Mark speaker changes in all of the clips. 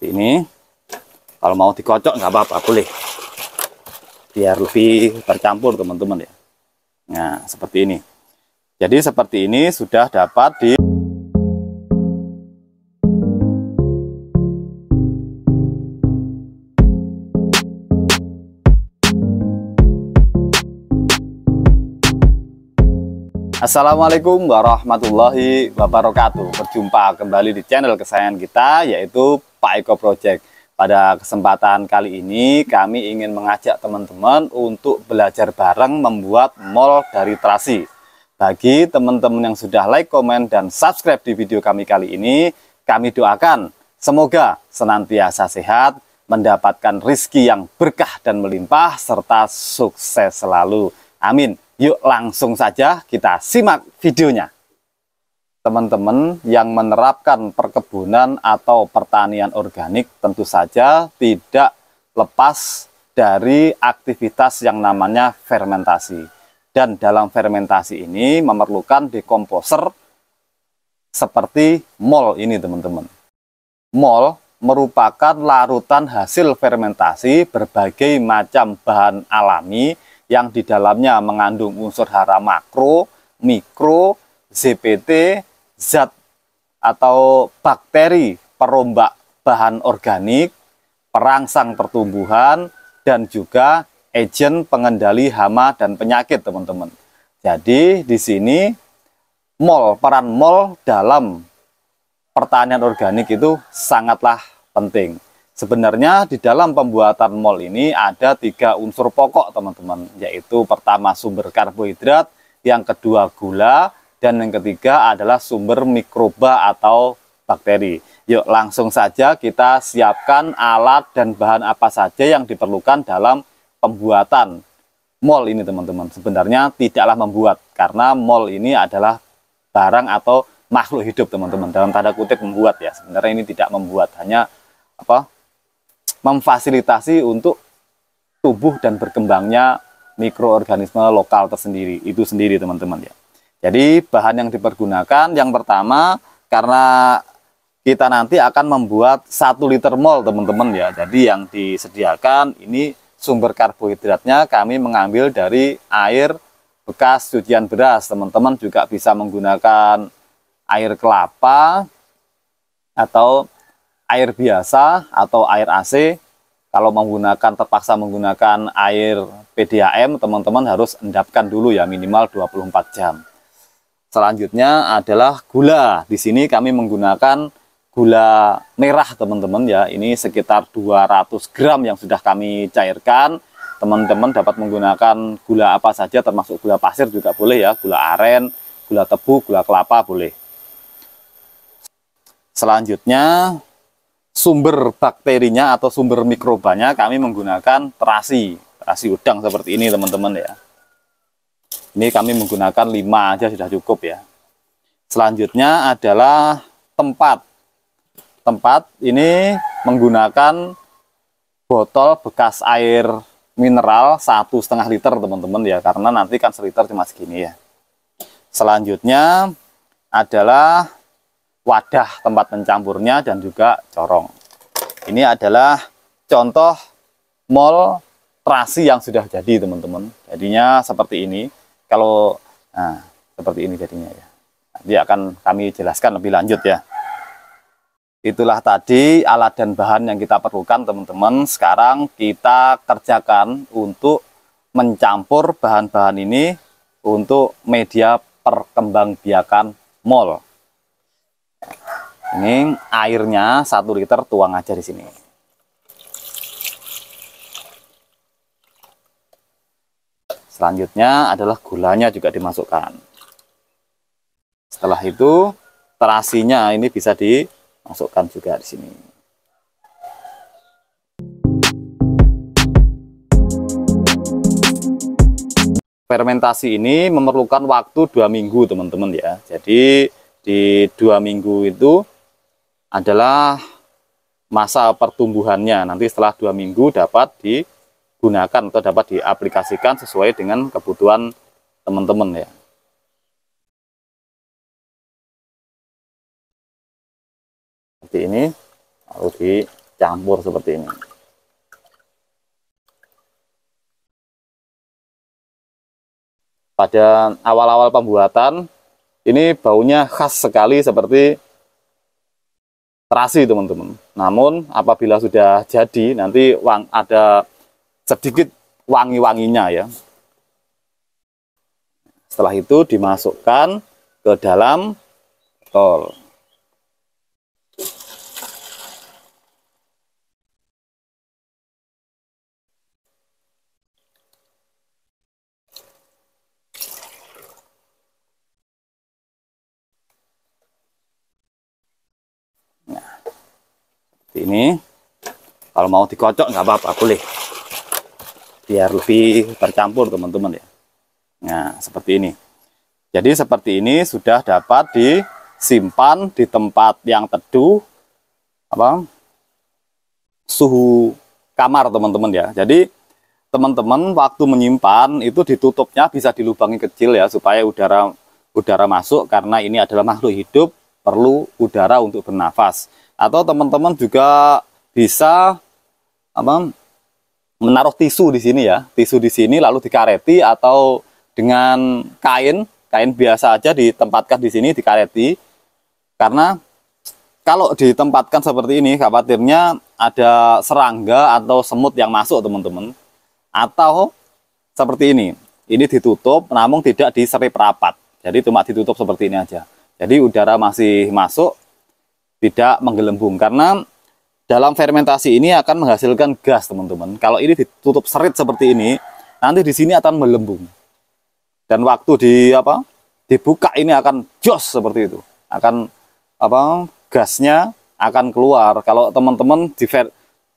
Speaker 1: seperti ini kalau mau dikocok nggak apa-apa boleh biar lebih tercampur teman-teman ya nah seperti ini jadi seperti ini sudah dapat di Assalamualaikum warahmatullahi wabarakatuh Berjumpa kembali di channel kesayangan kita yaitu Pak Eko Project. Pada kesempatan kali ini kami ingin mengajak teman-teman untuk belajar bareng membuat mall dari terasi. Bagi teman-teman yang sudah like, komen, dan subscribe di video kami kali ini, kami doakan semoga senantiasa sehat, mendapatkan rizki yang berkah dan melimpah, serta sukses selalu. Amin. Yuk langsung saja kita simak videonya teman-teman yang menerapkan perkebunan atau pertanian organik tentu saja tidak lepas dari aktivitas yang namanya fermentasi. Dan dalam fermentasi ini memerlukan dekomposer seperti mol ini teman-teman. Mol merupakan larutan hasil fermentasi berbagai macam bahan alami yang di dalamnya mengandung unsur hara makro, mikro, ZPT, zat atau bakteri perombak bahan organik, perangsang pertumbuhan, dan juga agen pengendali hama dan penyakit, teman-teman. Jadi di sini mol, peran mol dalam pertanian organik itu sangatlah penting. Sebenarnya di dalam pembuatan mol ini ada tiga unsur pokok teman-teman, yaitu pertama sumber karbohidrat, yang kedua gula, dan yang ketiga adalah sumber mikroba atau bakteri. Yuk langsung saja kita siapkan alat dan bahan apa saja yang diperlukan dalam pembuatan mol ini teman-teman. Sebenarnya tidaklah membuat karena mol ini adalah barang atau makhluk hidup teman-teman dalam tanda kutip membuat ya sebenarnya ini tidak membuat hanya apa memfasilitasi untuk tubuh dan berkembangnya mikroorganisme lokal tersendiri itu sendiri teman-teman ya jadi bahan yang dipergunakan yang pertama karena kita nanti akan membuat satu liter mol teman-teman ya. Jadi yang disediakan ini sumber karbohidratnya kami mengambil dari air bekas cucian beras. Teman-teman juga bisa menggunakan air kelapa atau air biasa atau air AC. Kalau menggunakan terpaksa menggunakan air PDAM, teman-teman harus endapkan dulu ya minimal 24 jam. Selanjutnya adalah gula. Di sini kami menggunakan gula merah teman-teman ya. Ini sekitar 200 gram yang sudah kami cairkan. Teman-teman dapat menggunakan gula apa saja termasuk gula pasir juga boleh ya. Gula aren, gula tebu, gula kelapa boleh. Selanjutnya sumber bakterinya atau sumber mikrobanya kami menggunakan terasi. Terasi udang seperti ini teman-teman ya. Ini kami menggunakan lima aja sudah cukup ya. Selanjutnya adalah tempat. Tempat ini menggunakan botol bekas air mineral satu setengah liter teman-teman ya karena nanti kan seliter cuma segini ya selanjutnya adalah wadah tempat mencampurnya dan juga corong ini adalah contoh mol terasi yang sudah jadi teman-teman jadinya seperti ini kalau nah, seperti ini jadinya ya. Nanti akan kami jelaskan lebih lanjut ya. Itulah tadi alat dan bahan yang kita perlukan teman-teman. Sekarang kita kerjakan untuk mencampur bahan-bahan ini untuk media perkembangbiakan mol. Ini airnya satu liter tuang aja di sini. Selanjutnya adalah gulanya juga dimasukkan. Setelah itu terasinya ini bisa dimasukkan juga di sini. Fermentasi ini memerlukan waktu dua minggu teman-teman ya. Jadi di dua minggu itu adalah masa pertumbuhannya. Nanti setelah dua minggu dapat di digunakan atau dapat diaplikasikan
Speaker 2: sesuai dengan kebutuhan teman-teman ya. Seperti ini, lalu dicampur seperti ini.
Speaker 1: Pada awal-awal pembuatan, ini baunya khas sekali seperti terasi teman-teman. Namun apabila sudah jadi, nanti wang ada sedikit wangi-wanginya ya. Setelah itu dimasukkan ke dalam
Speaker 2: tol. Nah, ini
Speaker 1: kalau mau dikocok nggak apa-apa, boleh biar lebih tercampur teman-teman ya nah seperti ini jadi seperti ini sudah dapat disimpan di tempat yang teduh apa suhu kamar teman-teman ya jadi teman-teman waktu menyimpan itu ditutupnya bisa dilubangi kecil ya supaya udara udara masuk karena ini adalah makhluk hidup perlu udara untuk bernafas atau teman-teman juga bisa apa menaruh tisu di sini ya, tisu di sini lalu dikareti atau dengan kain, kain biasa aja ditempatkan di sini dikareti. Karena kalau ditempatkan seperti ini khawatirnya ada serangga atau semut yang masuk teman-teman. Atau seperti ini, ini ditutup namun tidak diserip rapat. Jadi cuma ditutup seperti ini aja. Jadi udara masih masuk, tidak menggelembung karena dalam fermentasi ini akan menghasilkan gas teman-teman kalau ini ditutup serit seperti ini nanti di sini akan melembung dan waktu di apa dibuka ini akan jos seperti itu akan apa gasnya akan keluar kalau teman-teman di fer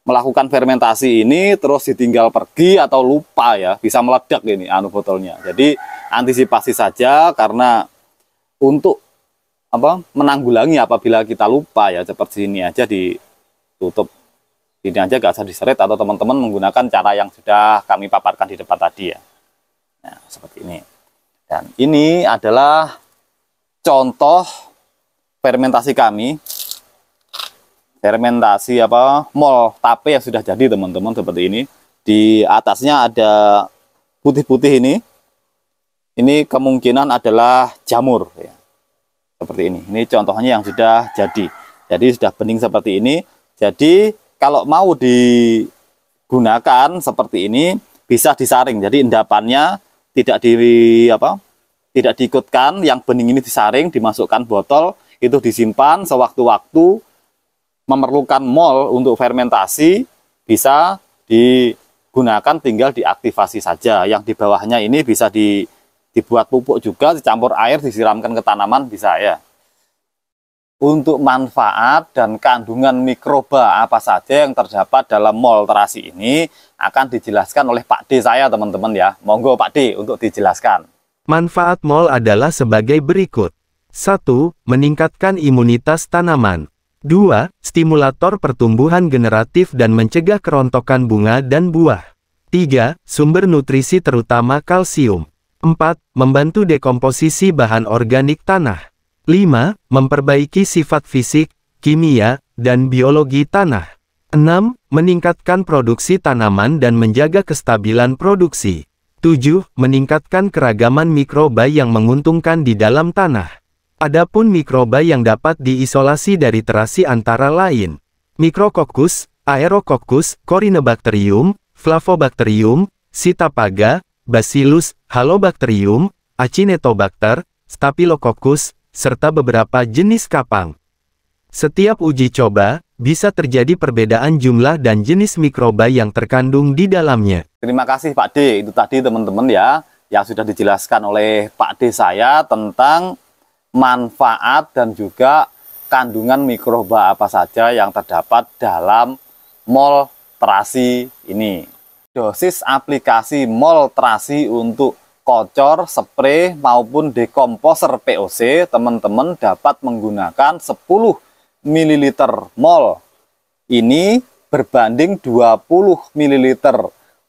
Speaker 1: melakukan fermentasi ini terus ditinggal pergi atau lupa ya bisa meledak ini anu botolnya jadi antisipasi saja karena untuk apa menanggulangi apabila kita lupa ya seperti ini aja di tutup ini aja gak usah diseret atau teman-teman menggunakan cara yang sudah kami paparkan di depan tadi ya nah, seperti ini dan ini adalah contoh fermentasi kami fermentasi apa mol tape yang sudah jadi teman-teman seperti ini di atasnya ada putih-putih ini ini kemungkinan adalah jamur ya seperti ini ini contohnya yang sudah jadi jadi sudah bening seperti ini jadi kalau mau digunakan seperti ini bisa disaring. Jadi endapannya tidak di apa? tidak diikutkan, yang bening ini disaring, dimasukkan botol, itu disimpan sewaktu-waktu memerlukan mol untuk fermentasi bisa digunakan tinggal diaktivasi saja. Yang di bawahnya ini bisa di dibuat pupuk juga, dicampur air, disiramkan ke tanaman bisa ya untuk manfaat dan kandungan mikroba apa saja yang terdapat dalam mol terasi ini akan dijelaskan oleh Pak D saya teman-teman ya. Monggo Pak D untuk dijelaskan.
Speaker 2: Manfaat mol adalah sebagai berikut. 1. Meningkatkan imunitas tanaman. 2. Stimulator pertumbuhan generatif dan mencegah kerontokan bunga dan buah. 3. Sumber nutrisi terutama kalsium. 4. Membantu dekomposisi bahan organik tanah. 5. Memperbaiki sifat fisik, kimia, dan biologi tanah. 6. Meningkatkan produksi tanaman dan menjaga kestabilan produksi. 7. Meningkatkan keragaman mikroba yang menguntungkan di dalam tanah. Adapun mikroba yang dapat diisolasi dari terasi antara lain. Mikrokokus, Aerococcus, Corynebacterium, Flavobacterium, Sitapaga, Bacillus, Halobacterium, Acinetobacter, Staphylococcus, serta beberapa jenis kapang. Setiap uji coba, bisa terjadi perbedaan jumlah dan jenis mikroba yang terkandung di dalamnya. Terima kasih Pak D, itu tadi
Speaker 1: teman-teman ya, yang sudah dijelaskan oleh Pak D saya tentang manfaat dan juga kandungan mikroba apa saja yang terdapat dalam mol terasi ini. Dosis aplikasi mol terasi untuk kocor, spray maupun dekomposer POC, teman-teman dapat menggunakan 10 ml mol. Ini berbanding 20 ml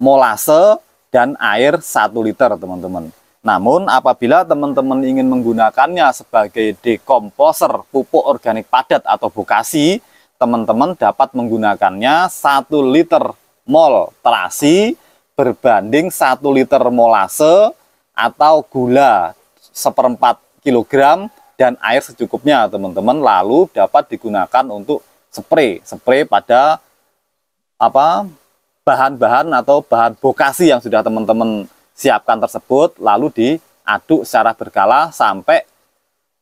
Speaker 1: molase dan air 1 liter, teman-teman. Namun apabila teman-teman ingin menggunakannya sebagai dekomposer pupuk organik padat atau bokasi, teman-teman dapat menggunakannya 1 liter mol terasi berbanding 1 liter molase atau gula seperempat kilogram dan air secukupnya teman-teman lalu dapat digunakan untuk spray spray pada apa bahan-bahan atau bahan bokasi yang sudah teman-teman siapkan tersebut lalu diaduk secara berkala sampai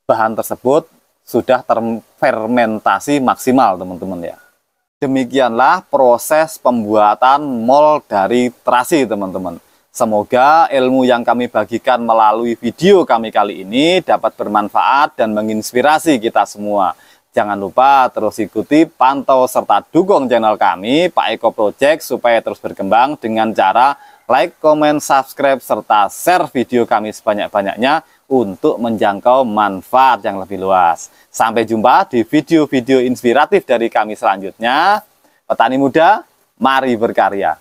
Speaker 1: bahan tersebut sudah terfermentasi maksimal teman-teman ya demikianlah proses pembuatan mol dari terasi teman-teman Semoga ilmu yang kami bagikan melalui video kami kali ini dapat bermanfaat dan menginspirasi kita semua. Jangan lupa terus ikuti, pantau, serta dukung channel kami, Pak Eko Project, supaya terus berkembang dengan cara like, comment, subscribe, serta share video kami sebanyak-banyaknya untuk menjangkau manfaat yang lebih luas. Sampai jumpa di video-video inspiratif dari kami selanjutnya. Petani muda, mari berkarya.